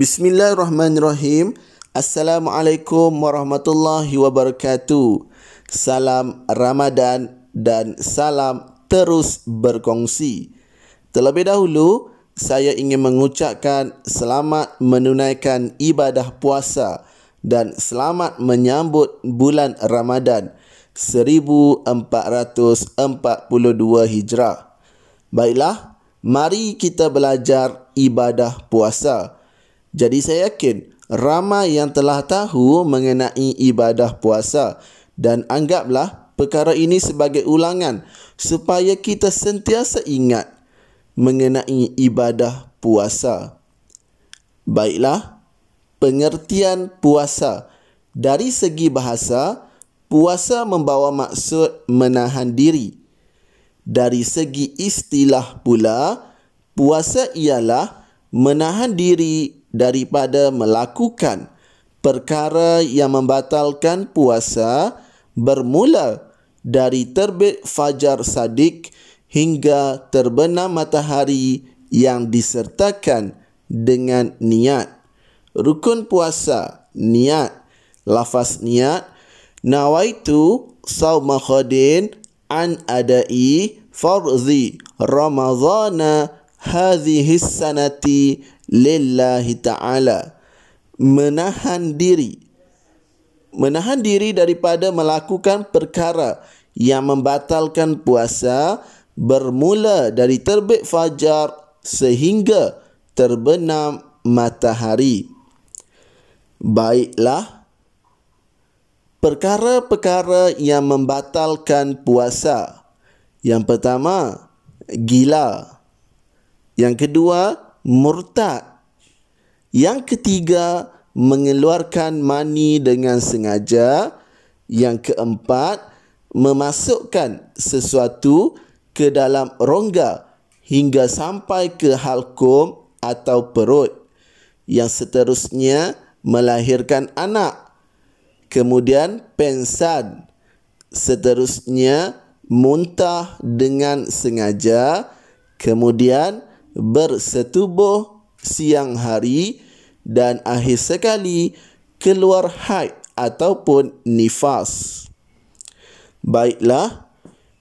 Bismillahirrahmanirrahim. Assalamualaikum warahmatullahi wabarakatuh. Salam Ramadan dan salam terus berkongsi. Terlebih dahulu, saya ingin mengucapkan selamat menunaikan ibadah puasa dan selamat menyambut bulan Ramadan 1442 Hijrah. Baiklah, mari kita belajar ibadah puasa. Puasa. Jadi saya yakin ramai yang telah tahu mengenai ibadah puasa dan anggaplah perkara ini sebagai ulangan supaya kita sentiasa ingat mengenai ibadah puasa. Baiklah, pengertian puasa. Dari segi bahasa, puasa membawa maksud menahan diri. Dari segi istilah pula, puasa ialah menahan diri daripada melakukan perkara yang membatalkan puasa bermula dari terbit fajar sadiq hingga terbenam matahari yang disertakan dengan niat. Rukun puasa, niat, lafaz niat, nawaitu sawma khadin an adai farzi ramadana hadhihi sanati lillahi ta'ala menahan diri menahan diri daripada melakukan perkara yang membatalkan puasa bermula dari terbit fajar sehingga terbenam matahari baiklah perkara-perkara yang membatalkan puasa yang pertama gila yang kedua murtad. Yang ketiga, mengeluarkan mani dengan sengaja. Yang keempat, memasukkan sesuatu ke dalam rongga hingga sampai ke halkum atau perut. Yang seterusnya, melahirkan anak. Kemudian, pensan. Seterusnya, muntah dengan sengaja. Kemudian, bersetubuh siang hari dan akhir sekali keluar haid ataupun nifas. Baiklah,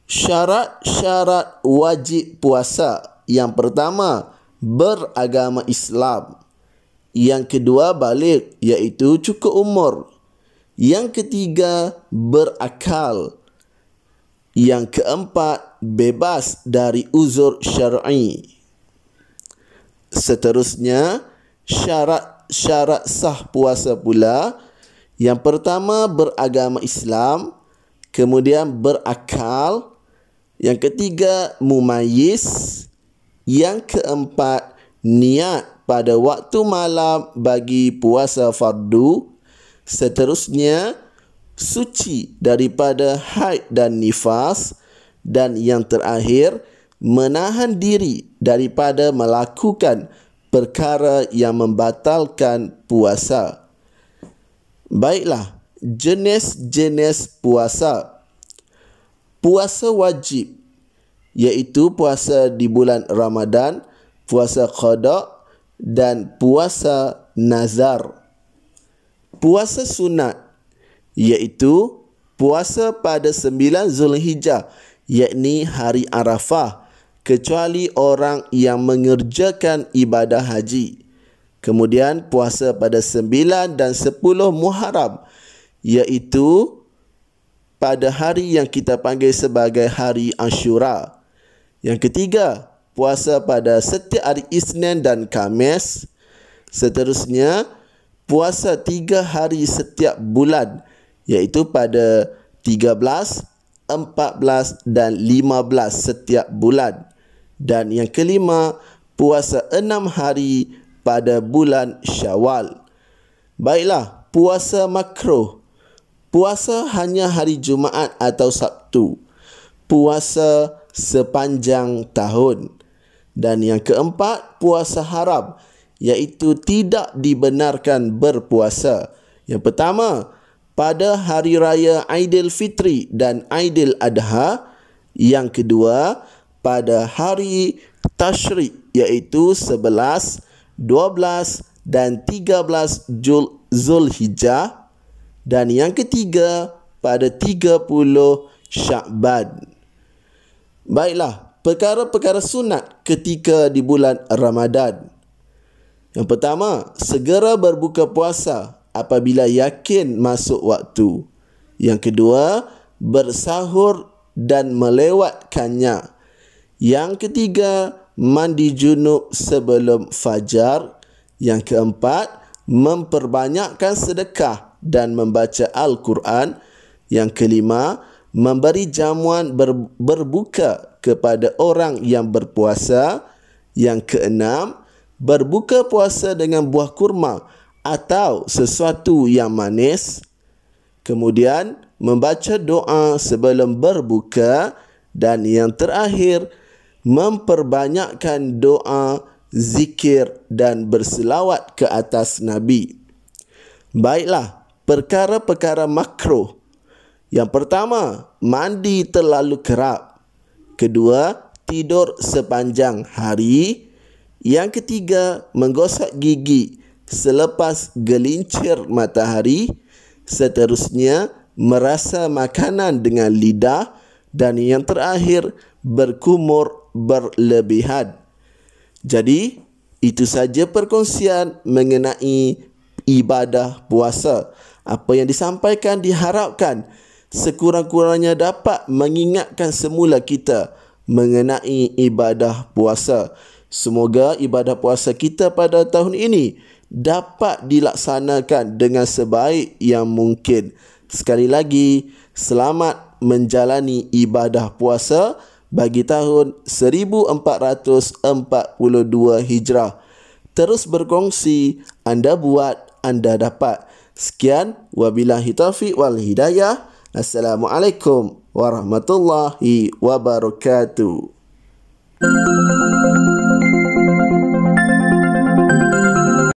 syarat-syarat wajib puasa. Yang pertama, beragama Islam. Yang kedua, balik iaitu cukup umur. Yang ketiga, berakal. Yang keempat, bebas dari uzur syar'i. Seterusnya, syarat-syarat sah puasa pula. Yang pertama, beragama Islam. Kemudian, berakal. Yang ketiga, mumayis. Yang keempat, niat pada waktu malam bagi puasa fardu. Seterusnya, suci daripada haid dan nifas. Dan yang terakhir, terakhir, menahan diri daripada melakukan perkara yang membatalkan puasa. Baiklah, jenis-jenis puasa. Puasa wajib iaitu puasa di bulan Ramadan, puasa qada dan puasa nazar. Puasa sunat iaitu puasa pada 9 Zulhijjah yakni hari Arafah kecuali orang yang mengerjakan ibadah haji. Kemudian puasa pada 9 dan 10 Muharram iaitu pada hari yang kita panggil sebagai hari Ashura. Yang ketiga, puasa pada setiap hari Isnin dan Khamis. Seterusnya, puasa tiga hari setiap bulan iaitu pada 13, 14 dan 15 setiap bulan. Dan yang kelima, puasa enam hari pada bulan syawal. Baiklah, puasa makro. Puasa hanya hari Jumaat atau Sabtu. Puasa sepanjang tahun. Dan yang keempat, puasa haram. Iaitu tidak dibenarkan berpuasa. Yang pertama, pada hari raya Aidilfitri dan Aidil Adha. Yang kedua, pada hari Tashrik iaitu 11, 12 dan 13 Jul Zulhijjah dan yang ketiga pada 30 Syakban. Baiklah, perkara-perkara sunat ketika di bulan Ramadan. Yang pertama, segera berbuka puasa apabila yakin masuk waktu. Yang kedua, bersahur dan melewatkannya. Yang ketiga, mandi junub sebelum fajar. Yang keempat, memperbanyakkan sedekah dan membaca Al-Quran. Yang kelima, memberi jamuan ber- berbuka kepada orang yang berpuasa. Yang keenam, berbuka puasa dengan buah kurma atau sesuatu yang manis. Kemudian, membaca doa sebelum berbuka. Dan yang terakhir, memperbanyakkan doa, zikir dan berselawat ke atas Nabi. Baiklah, perkara-perkara makro. Yang pertama, mandi terlalu kerap. Kedua, tidur sepanjang hari. Yang ketiga, menggosok gigi selepas gelincir matahari. Seterusnya, merasa makanan dengan lidah. Dan yang terakhir, berkumur berlebihan. Jadi, itu saja perkongsian mengenai ibadah puasa. Apa yang disampaikan diharapkan sekurang-kurangnya dapat mengingatkan semula kita mengenai ibadah puasa. Semoga ibadah puasa kita pada tahun ini dapat dilaksanakan dengan sebaik yang mungkin. Sekali lagi, selamat menjalani ibadah puasa bagi tahun 1442 Hijrah. Terus berkongsi, anda buat, anda dapat. Sekian, wabillahi taufiq wal hidayah. Assalamualaikum warahmatullahi wabarakatuh.